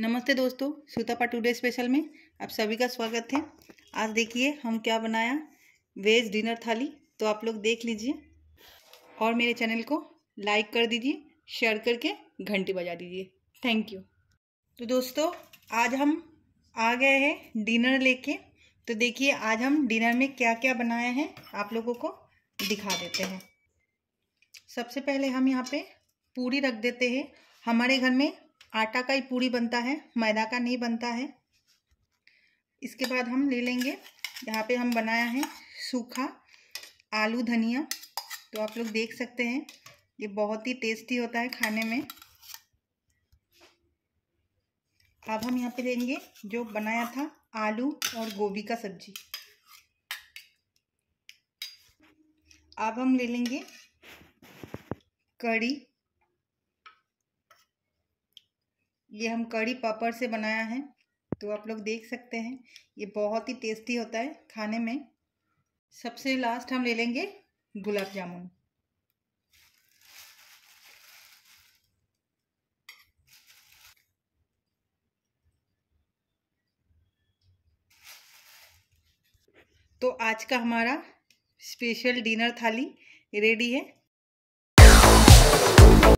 नमस्ते दोस्तों Sutapa today special में आप सभी का स्वागत है आज देखिए हम क्या बनाया वेज डिनर थाली तो आप लोग देख लीजिए और मेरे चैनल को लाइक कर दीजिए शेयर करके घंटी बजा दीजिए थैंक यू तो दोस्तों आज हम आ गए हैं डिनर लेके तो देखिए आज हम डिनर में क्या क्या बनाए हैं आप लोगों को दिखा देते हैं सबसे पहले हम यहाँ पे पूरी रख देते हैं हमारे घर में आटा का ही पूरी बनता है मैदा का नहीं बनता है इसके बाद हम ले लेंगे यहाँ पे हम बनाया है सूखा आलू धनिया तो आप लोग देख सकते हैं ये बहुत ही टेस्टी होता है खाने में अब हम यहाँ पे लेंगे जो बनाया था आलू और गोभी का सब्जी अब हम ले लेंगे कड़ी ये हम कड़ी पापड़ से बनाया है तो आप लोग देख सकते हैं ये बहुत ही टेस्टी होता है खाने में सबसे लास्ट हम ले लेंगे गुलाब जामुन तो आज का हमारा स्पेशल डिनर थाली रेडी है